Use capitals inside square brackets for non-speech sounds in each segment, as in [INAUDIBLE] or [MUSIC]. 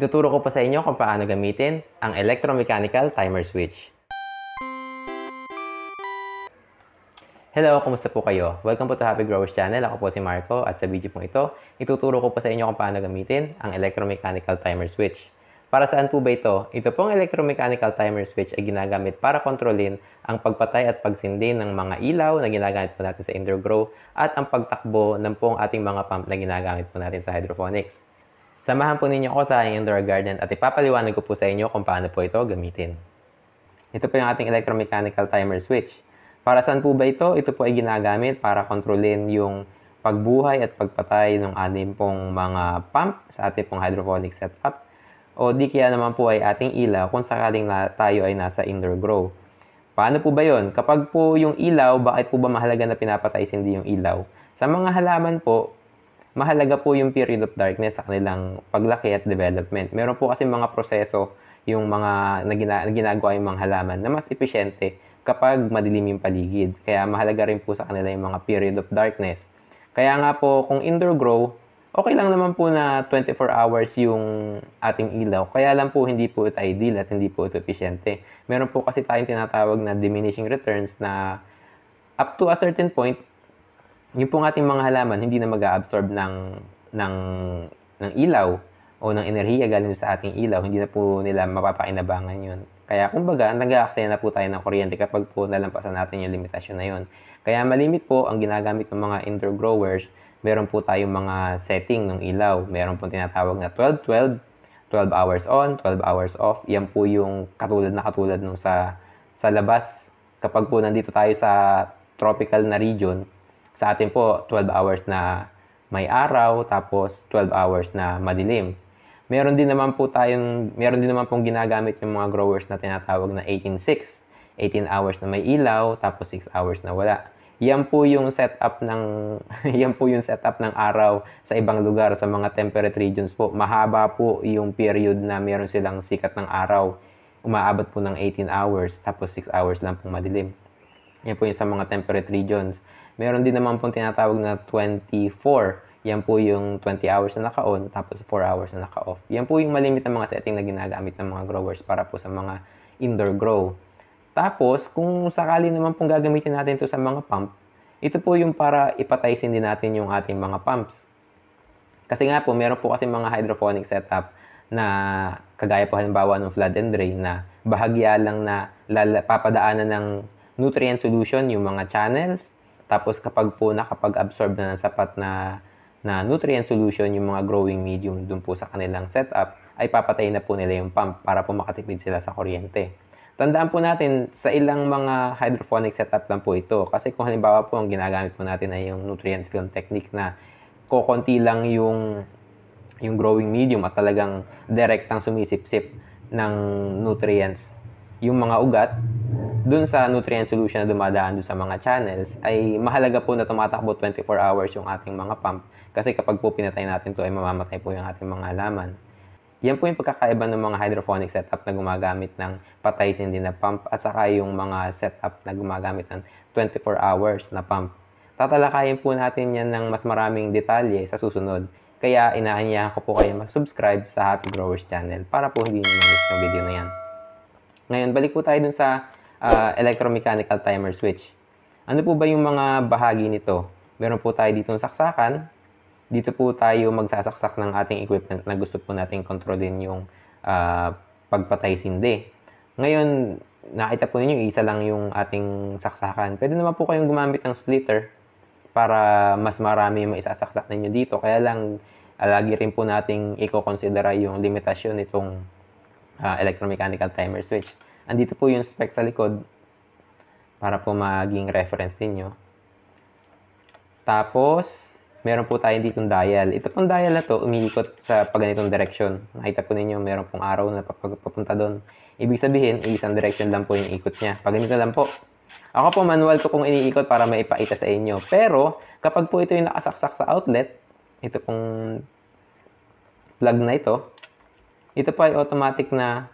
Ituturo ko pa sa inyo kung paano gamitin ang electromechanical timer switch. Hello, kumusta po kayo? Welcome po to Happy Growers Channel. Ako po si Marco at sa video pong ito, ituturo ko po sa inyo kung paano gamitin ang electromechanical timer switch. Para saan po ba ito? Ito pong electromechanical timer switch ay ginagamit para kontrolin ang pagpatay at pagsindi ng mga ilaw na ginagamit po natin sa indoor grow at ang pagtakbo ng pong ating mga pump na ginagamit po natin sa hydroponics. Samahan po ninyo ako sa indoor garden at ipapaliwanag ko po sa inyo kung paano po ito gamitin. Ito po yung ating electromechanical timer switch. Para saan po ba ito? Ito po ay ginagamit para kontrolin yung pagbuhay at pagpatay ng ating pong mga pump sa ating pong hydroponic setup. O di kaya naman po ay ating ilaw kung sakaling na tayo ay nasa indoor grow. Paano po ba yon? Kapag po yung ilaw, bakit po ba mahalaga na pinapatay hindi yung ilaw? Sa mga halaman po, mahalaga po yung period of darkness sa kanilang paglaki at development. Meron po kasi mga proseso yung mga na, ginagawa yung mga halaman na mas epesyente kapag madilim yung paligid. Kaya mahalaga rin po sa kanila yung mga period of darkness. Kaya nga po, kung indoor grow, okay lang naman po na 24 hours yung ating ilaw. Kaya lang po, hindi po ito ideal at hindi po ito epesyente. Meron po kasi tayong tinatawag na diminishing returns na up to a certain point, yung pong ating mga halaman hindi na mag-absorb ng ng ng ilaw o ng enerhiya galing sa ating ilaw, hindi na po nila mapapakinabangan 'yon. Kaya kumbaga, nag-aaksaya na po tayo ng kuryente kapag po nalampasan natin yung limitasyon na 'yon. Kaya malimit po ang ginagamit ng mga indoor growers. Meron po tayong mga setting ng ilaw. Meron po tinatawag na 12-12, 12 hours on, 12 hours off. Yan po yung katulad na katulad nung sa sa labas. Kapag po nandito tayo sa tropical na region, sa atin po, 12 hours na may araw, tapos 12 hours na madilim. Meron din naman po tayong, meron din naman pong ginagamit yung mga growers na tinatawag na 18-6. 18 hours na may ilaw, tapos 6 hours na wala. Yan po yung setup ng [LAUGHS] yan po yung setup ng araw sa ibang lugar sa mga temperate regions po. Mahaba po yung period na meron silang sikat ng araw. Umaabot po ng 18 hours tapos 6 hours lang pong madilim. Yan po yung sa mga temperate regions. Meron din naman pong tinatawag na 24. Yan po yung 20 hours na naka-on, tapos 4 hours na naka-off. Yan po yung malimit na mga setting na ginagamit ng mga growers para po sa mga indoor grow. Tapos, kung sakali naman pong gagamitin natin ito sa mga pump, ito po yung para ipataysin din natin yung ating mga pumps. Kasi nga po, meron po kasi mga hydroponic setup na kagaya po halimbawa ng flood and drain na bahagya lang na lala, papadaanan ng nutrient solution yung mga channels, tapos kapag po nakapag-absorb na ng sapat na na nutrient solution yung mga growing medium dun po sa kanilang setup, ay papatay na po nila yung pump para po makatipid sila sa kuryente. Tandaan po natin, sa ilang mga hydroponic setup lang po ito. Kasi kung halimbawa po ang ginagamit po natin ay yung nutrient film technique na kokonti lang yung yung growing medium at talagang direktang sumisipsip ng nutrients yung mga ugat dun sa nutrient solution na dumadaan dun sa mga channels ay mahalaga po na tumatakbo 24 hours yung ating mga pump kasi kapag po pinatay natin to ay mamamatay po yung ating mga laman. Yan po yung pagkakaiba ng mga hydroponic setup na gumagamit ng patay sindi na pump at saka yung mga setup na gumagamit ng 24 hours na pump. Tatalakayin po natin yan ng mas maraming detalye sa susunod. Kaya inaanyahan ko po kayo mag-subscribe sa Happy Growers channel para po hindi nyo na miss yung video na yan. Ngayon, balik po tayo dun sa uh, electromechanical timer switch. Ano po ba yung mga bahagi nito? Meron po tayo dito ng saksakan. Dito po tayo magsasaksak ng ating equipment na gusto po nating kontrolin yung uh, pagpatay sindi. Ngayon, nakita po ninyo, isa lang yung ating saksakan. Pwede naman po kayong gumamit ng splitter para mas marami yung maisasaksak ninyo dito. Kaya lang, lagi rin po nating i-considera yung limitasyon nitong uh, electromechanical timer switch. Andito po yung specs sa likod para po maging reference ninyo. Tapos, meron po tayo ditong dial. Ito pong dial na to, umiikot sa pagganitong direction. Nakita po ninyo, meron pong arrow na papunta doon. Ibig sabihin, isang direction lang po yung ikot niya. Pag lang po. Ako po, manual ko kung iniikot para maipakita sa inyo. Pero, kapag po ito yung nakasaksak sa outlet, ito pong plug na ito, ito po ay automatic na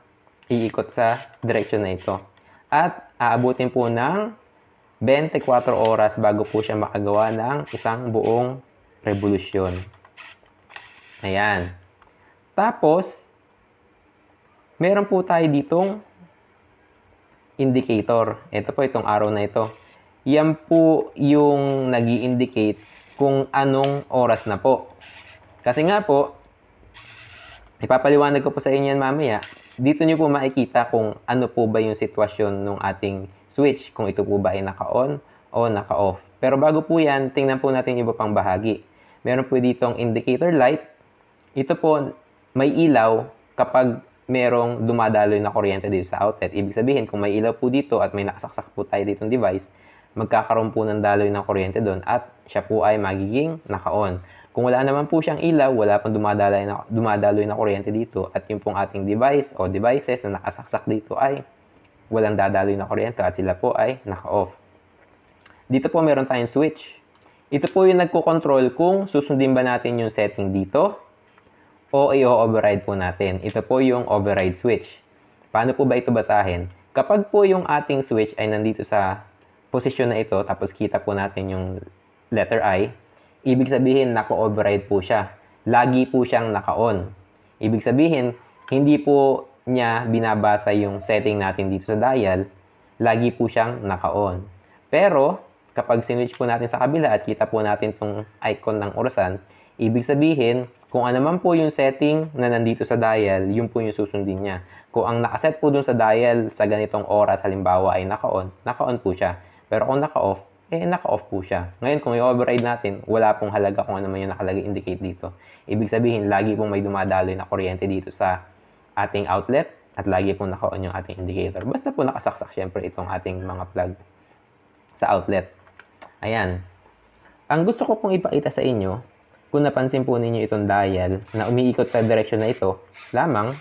iikot sa direction na ito. At aabutin po ng 24 oras bago po siya makagawa ng isang buong revolusyon. Ayan. Tapos, meron po tayo ditong indicator. Ito po itong arrow na ito. Yan po yung nag indicate kung anong oras na po. Kasi nga po, Ipapaliwanag ko po sa inyo yan mamaya. Dito nyo po makikita kung ano po ba yung sitwasyon ng ating switch, kung ito po ba ay naka-on o naka-off. Pero bago po yan, tingnan po natin iba pang bahagi. Meron po dito ang indicator light. Ito po, may ilaw kapag merong dumadaloy na kuryente dito sa outlet. Ibig sabihin, kung may ilaw po dito at may nakasaksak po tayo ditong device, magkakaroon po ng daloy ng kuryente doon at siya po ay magiging naka-on. Kung wala naman po siyang ilaw, wala pang dumadaloy na, dumadaloy na kuryente dito at yung pong ating device o devices na nakasaksak dito ay walang dadaloy na kuryente at sila po ay naka-off. Dito po meron tayong switch. Ito po yung nagko-control kung susundin ba natin yung setting dito o i-override po natin. Ito po yung override switch. Paano po ba ito basahin? Kapag po yung ating switch ay nandito sa posisyon na ito, tapos kita po natin yung letter I, ibig sabihin nako-override po siya. Lagi po siyang naka-on. Ibig sabihin, hindi po niya binabasa yung setting natin dito sa dial, lagi po siyang naka-on. Pero, kapag sinwitch po natin sa kabila at kita po natin tong icon ng orasan, ibig sabihin, kung ano man po yung setting na nandito sa dial, yun po yung susundin niya. Kung ang nakaset po dun sa dial sa ganitong oras, halimbawa ay naka-on, naka-on po siya. Pero kung naka-off, eh naka-off po siya. Ngayon kung i-override natin, wala pong halaga kung ano man yung nakalagay indicate dito. Ibig sabihin, lagi pong may dumadaloy na kuryente dito sa ating outlet at lagi pong naka-on yung ating indicator. Basta po nakasaksak syempre itong ating mga plug sa outlet. Ayan. Ang gusto ko pong ipakita sa inyo, kung napansin po ninyo itong dial na umiikot sa direksyon na ito, lamang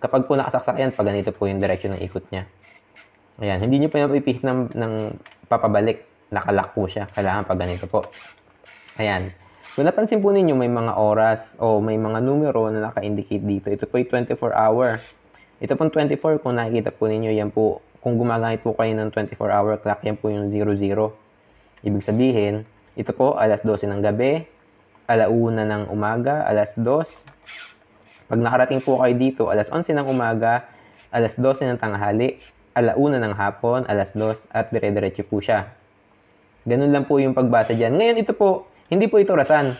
kapag po nakasaksak yan, pag ganito po yung direksyon ng ikot niya. Ayan, hindi nyo pa napipihit ng, ng papabalik nakalock po siya. Kailangan pa ganito po. Ayan. So, napansin po ninyo may mga oras o may mga numero na naka-indicate dito. Ito po yung 24 hour. Ito pong 24, kung nakikita po ninyo, yan po, kung gumagamit po kayo ng 24 hour clock, yan po yung 00. Ibig sabihin, ito po, alas 12 ng gabi, alauna ng umaga, alas 2. Pag nakarating po kayo dito, alas 11 ng umaga, alas 12 ng tanghali, alauna ng hapon, alas 2, at dire-diretso po siya. Ganun lang po yung pagbasa dyan. Ngayon, ito po, hindi po ito rasan.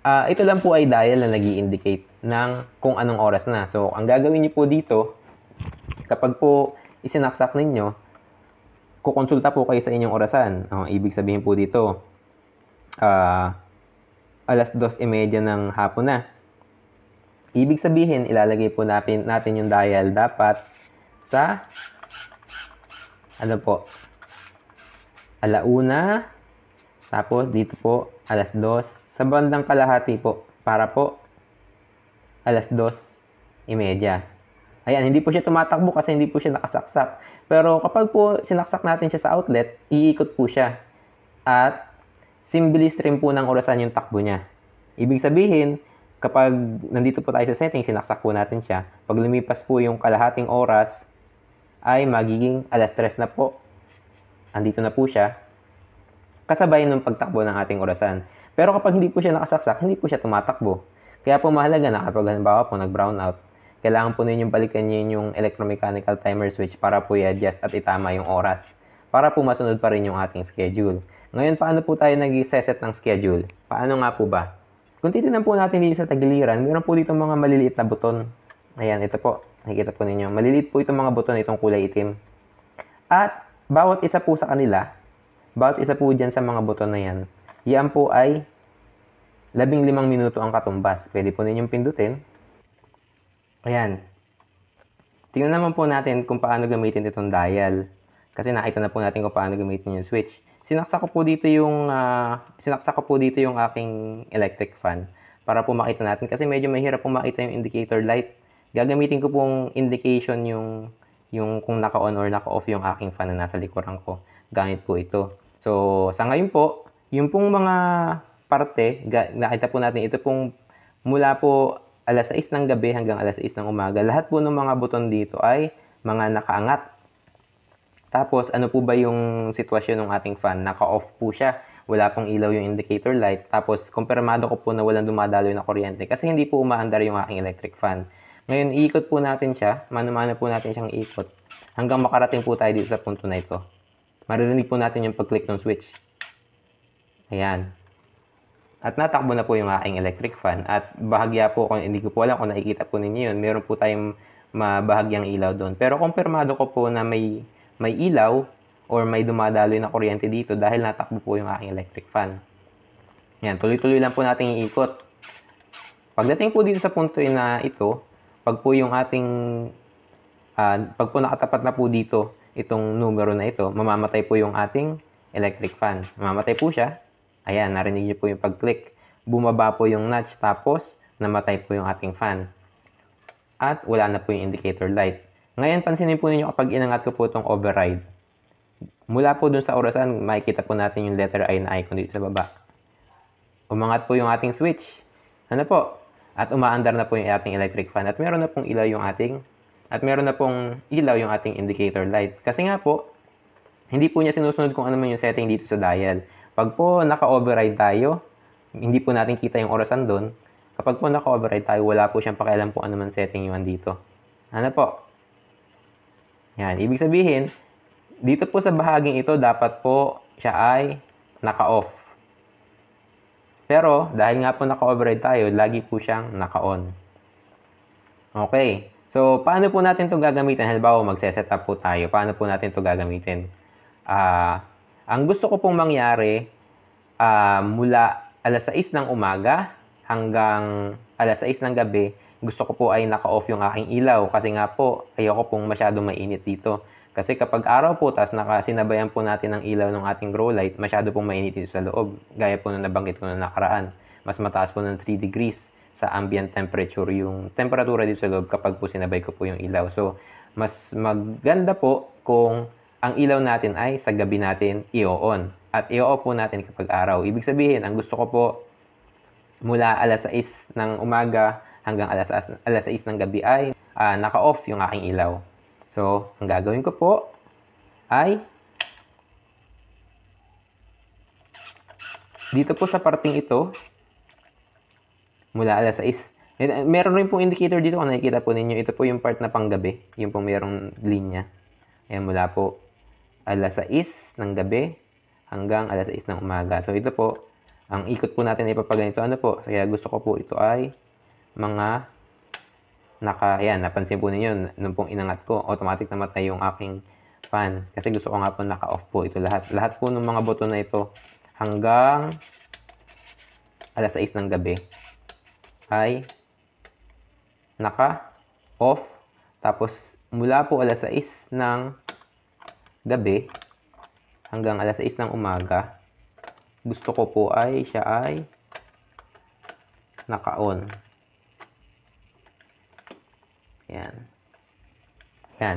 Uh, ito lang po ay dial na nag indicate ng kung anong oras na. So, ang gagawin niyo po dito, kapag po isinaksak ninyo, kukonsulta po kayo sa inyong orasan. Uh, ibig sabihin po dito, uh, alas 2.30 e ng hapon na. Ibig sabihin, ilalagay po natin, natin yung dial dapat sa ano po, alauna, tapos dito po, alas dos. Sa bandang kalahati po, para po, alas dos, imedya. Ayan, hindi po siya tumatakbo kasi hindi po siya nakasaksak. Pero kapag po sinaksak natin siya sa outlet, iikot po siya. At simbilis rin po ng orasan yung takbo niya. Ibig sabihin, kapag nandito po tayo sa setting, sinaksak po natin siya. Pag lumipas po yung kalahating oras, ay magiging alas 3 na po andito na po siya, kasabay ng pagtakbo ng ating orasan. Pero kapag hindi po siya nakasaksak, hindi po siya tumatakbo. Kaya po mahalaga na kapag halimbawa po nag-brown out, kailangan po ninyong balikan ninyo yung electromechanical timer switch para po i-adjust at itama yung oras para po masunod pa rin yung ating schedule. Ngayon, paano po tayo nag-set ng schedule? Paano nga po ba? Kung titignan po natin dito sa tagiliran, meron po dito mga maliliit na buton. Ayan, ito po. Nakikita po ninyo. Maliliit po itong mga buton, itong kulay itim. At bawat isa po sa kanila, bawat isa po dyan sa mga buto na yan, yan po ay labing limang minuto ang katumbas. Pwede po ninyong pindutin. Ayan. Tingnan naman po natin kung paano gamitin itong dial. Kasi nakita na po natin kung paano gamitin yung switch. Sinaksak ko po dito yung uh, sinaksak ko po dito yung aking electric fan para po makita natin kasi medyo mahirap po makita yung indicator light. Gagamitin ko pong indication yung yung kung naka-on or naka-off yung aking fan na nasa likuran ko. Gamit po ito. So, sa ngayon po, yung pong mga parte, nakita po natin, ito pong mula po alas 6 ng gabi hanggang alas 6 ng umaga, lahat po ng mga buton dito ay mga nakaangat. Tapos, ano po ba yung sitwasyon ng ating fan? Naka-off po siya. Wala pong ilaw yung indicator light. Tapos, kumpirmado ko po na walang dumadaloy na kuryente kasi hindi po umaandar yung aking electric fan. Ngayon, iikot po natin siya. Mano-mano po natin siyang ikot. Hanggang makarating po tayo dito sa punto na ito. Maririnig po natin yung pag-click ng switch. Ayan. At natakbo na po yung aking electric fan. At bahagya po, kung hindi ko po alam kung nakikita po ninyo yun, meron po tayong mabahagyang ilaw doon. Pero kumpirmado ko po na may, may ilaw or may dumadaloy na kuryente dito dahil natakbo po yung aking electric fan. Yan, tuloy-tuloy lang po natin iikot. Pagdating po dito sa punto na ito, pag po yung ating, uh, pag po nakatapat na po dito, itong numero na ito, mamamatay po yung ating electric fan. Mamamatay po siya. Ayan, narinig niyo po yung pag-click. Bumaba po yung notch, tapos namatay po yung ating fan. At wala na po yung indicator light. Ngayon, pansinin po ninyo kapag inangat ko po itong override. Mula po dun sa orasan, makikita po natin yung letter I na icon dito sa baba. Umangat po yung ating switch. Ano po? At umaandar na po yung ating electric fan. At meron na pong ilaw yung ating at meron na pong ilaw yung ating indicator light. Kasi nga po, hindi po niya sinusunod kung ano man yung setting dito sa dial. Pag po naka-override tayo, hindi po natin kita yung orasan doon. Kapag po naka-override tayo, wala po siyang pakialam kung ano man setting yung dito. Ano po? Yan. Ibig sabihin, dito po sa bahaging ito, dapat po siya ay naka-off. Pero dahil nga po naka-override tayo, lagi po siyang naka-on. Okay. So, paano po natin ito gagamitin? Halimbawa, magse-set up po tayo. Paano po natin ito gagamitin? Uh, ang gusto ko pong mangyari uh, mula alas 6 ng umaga hanggang alas 6 ng gabi, gusto ko po ay naka-off yung aking ilaw kasi nga po ayoko pong masyado mainit dito. Kasi kapag araw po, tapos nakasinabayan po natin ang ilaw ng ating grow light, masyado pong mainit ito sa loob. Gaya po nung nabanggit ko na nakaraan, mas mataas po ng 3 degrees sa ambient temperature yung temperatura dito sa loob kapag po sinabay ko po yung ilaw. So, mas maganda po kung ang ilaw natin ay sa gabi natin i-on at i-off po natin kapag araw. Ibig sabihin, ang gusto ko po mula alas 6 ng umaga hanggang alas, alas 6 ng gabi ay uh, naka-off yung aking ilaw. So, ang gagawin ko po ay dito po sa parting ito mula alas 6. Eh, meron rin pong indicator dito kung nakikita po ninyo. Ito po yung part na panggabi. Yung pong merong linya. Ayan, mula po alas 6 ng gabi hanggang alas 6 ng umaga. So, ito po, ang ikot po natin ay papaganito. Ano po? Kaya gusto ko po ito ay mga naka, yan, napansin po ninyo, nung pong inangat ko, automatic na matay yung aking fan. Kasi gusto ko nga po naka-off po ito lahat. Lahat po ng mga button na ito hanggang alas 6 ng gabi ay naka-off. Tapos, mula po alas 6 ng gabi hanggang alas 6 ng umaga, gusto ko po ay siya ay naka-on. Ayan. Yan.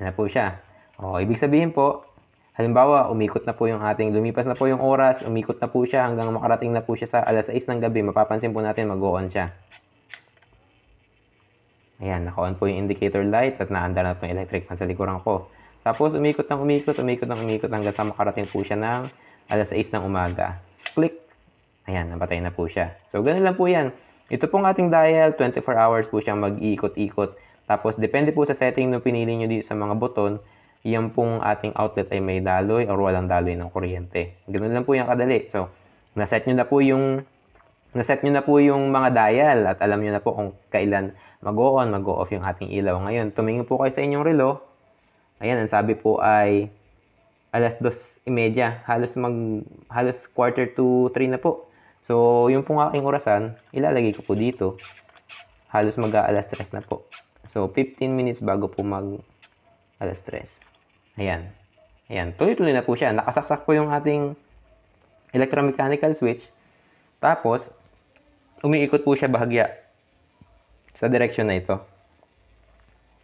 Yan na po siya. O, ibig sabihin po, halimbawa, umikot na po yung ating, lumipas na po yung oras, umikot na po siya hanggang makarating na po siya sa alas 6 ng gabi. Mapapansin po natin, mag-on siya. Ayan, naka-on po yung indicator light at naandar na po yung electric fan sa likuran ko. Tapos, umikot ng umikot, umikot ng umikot hanggang sa makarating po siya ng alas 6 ng umaga. Click! Ayan, napatay na po siya. So, ganun lang po yan. Ito pong ating dial, 24 hours po siyang mag ikot ikot tapos, depende po sa setting na pinili nyo dito sa mga button, yan pong ating outlet ay may daloy or walang daloy ng kuryente. Ganun lang po yung kadali. So, naset nyo na po yung naset nyo na po yung mga dial at alam nyo na po kung kailan mag-on, mag-off yung ating ilaw. Ngayon, tumingin po kayo sa inyong relo. Ayan, ang sabi po ay alas dos imedya. Halos, mag, halos quarter to three na po. So, yung pong aking orasan, ilalagay ko po dito. Halos mag-aalas tres na po. So, 15 minutes bago po mag alas 3. Ayan. Ayan. Tuloy-tuloy na po siya. Nakasaksak po yung ating electromechanical switch. Tapos, umiikot po siya bahagya sa direction na ito.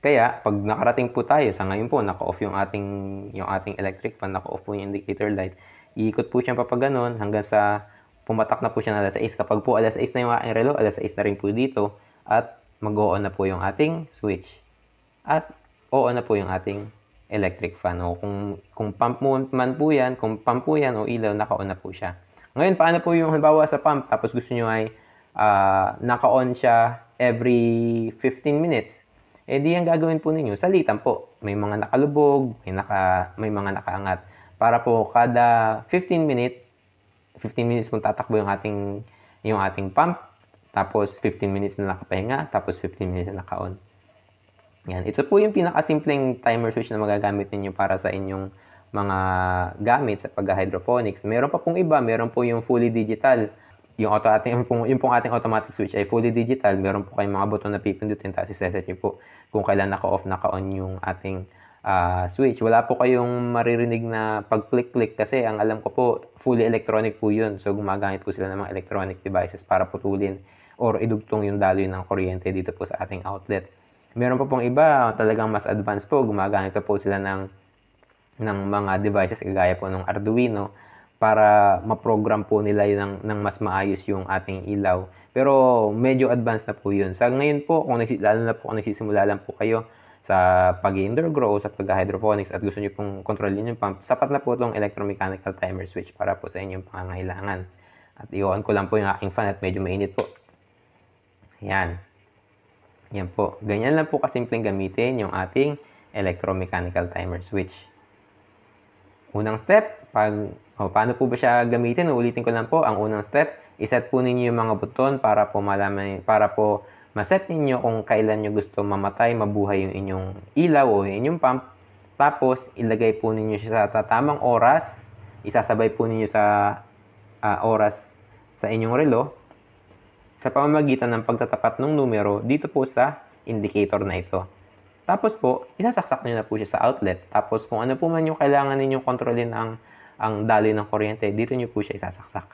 Kaya, pag nakarating po tayo, sa ngayon po, naka-off yung ating, yung ating electric fan, naka-off po yung indicator light, iikot po siya papaganon hanggang sa pumatak na po siya na alas 6. Kapag po alas 6 na yung aking relo, alas 6 na rin po dito. At mag-o-on na po yung ating switch. At o-on na po yung ating electric fan. O kung, kung pump man po yan, kung pump po yan o ilaw, naka-on na po siya. Ngayon, paano po yung halimbawa sa pump, tapos gusto nyo ay uh, naka-on siya every 15 minutes, eh di ang gagawin po ninyo, salitan po. May mga nakalubog, may, naka, may mga nakaangat. Para po kada 15 minutes, 15 minutes kung tatakbo yung ating, yung ating pump, tapos 15 minutes na nakapahinga, tapos 15 minutes na naka-on. Yan. Ito po yung pinakasimpleng timer switch na magagamit ninyo para sa inyong mga gamit sa pag-hydroponics. Meron pa pong iba, meron po yung fully digital. Yung, auto, ating, yung, pong, yung pong ating automatic switch ay fully digital. Meron po kayong mga button na pipindutin tapos iseset nyo po kung kailan naka-off, naka-on yung ating uh, switch. Wala po kayong maririnig na pag-click-click kasi ang alam ko po, fully electronic po yun. So, gumagamit po sila ng mga electronic devices para putulin or idugtong yung daloy ng kuryente dito po sa ating outlet. Meron po pong iba, talagang mas advanced po, gumagamit po sila ng, ng mga devices kagaya po ng Arduino para ma-program po nila ng, ng mas maayos yung ating ilaw. Pero medyo advanced na po yun. Sa ngayon po, kung nagsis, lalo na po kung nagsisimula lang po kayo, sa pag indoor grow sa pag hydroponics at gusto niyo pong kontrolin yung pump, sapat na po itong electromechanical timer switch para po sa inyong pangangailangan. At i ko lang po yung aking fan at medyo mainit po. Ayan. Yan po. Ganyan lang po kasimpleng gamitin yung ating electromechanical timer switch. Unang step, pag, oh, paano po ba siya gamitin? Uulitin ko lang po. Ang unang step, iset po ninyo yung mga buton para po malaman, para po maset ninyo kung kailan nyo gusto mamatay, mabuhay yung inyong ilaw o yung inyong pump. Tapos, ilagay po ninyo siya sa tamang oras. Isasabay po ninyo sa uh, oras sa inyong relo sa pamamagitan ng pagtatapat ng numero dito po sa indicator na ito. Tapos po, isasaksak nyo na po siya sa outlet. Tapos kung ano po man yung kailangan ninyong kontrolin ang, ang dali ng kuryente, dito nyo po siya isasaksak.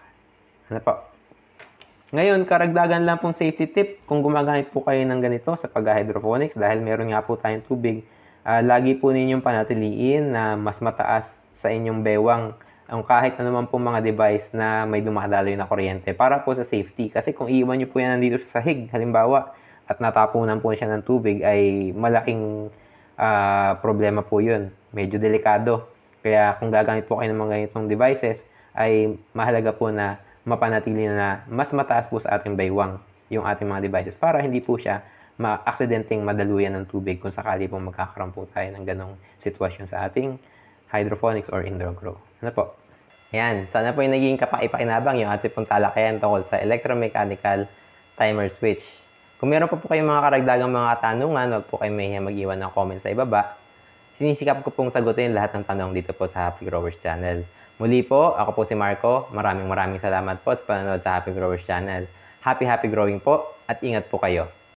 Ano po? Ngayon, karagdagan lang pong safety tip kung gumagamit po kayo ng ganito sa pag-hydroponics dahil meron nga po tayong tubig. Uh, lagi po ninyong panatiliin na mas mataas sa inyong bewang ang kahit anuman pong mga device na may dumadaloy na kuryente para po sa safety. Kasi kung iiwan nyo po yan nandito sa sahig, halimbawa, at natapunan po siya ng tubig ay malaking uh, problema po yun. Medyo delikado. Kaya kung gagamit po kayo ng mga ganitong devices, ay mahalaga po na mapanatili na mas mataas po sa ating baywang yung ating mga devices para hindi po siya ma-aksidenteng madaluyan ng tubig kung sakali pong magkakaroon po tayo ng ganong sitwasyon sa ating hydroponics or indoor grow. Ano po? Ayan, sana po yung naging kapaki-pakinabang yung ating pong talakayan tungkol sa electromechanical timer switch. Kung meron pa po kayong mga karagdagang mga tanungan, huwag po kayong mahiya mag-iwan ng comment sa ibaba. Sinisikap ko pong sagutin lahat ng tanong dito po sa Happy Growers Channel. Muli po, ako po si Marco. Maraming maraming salamat po sa panonood sa Happy Growers Channel. Happy happy growing po at ingat po kayo.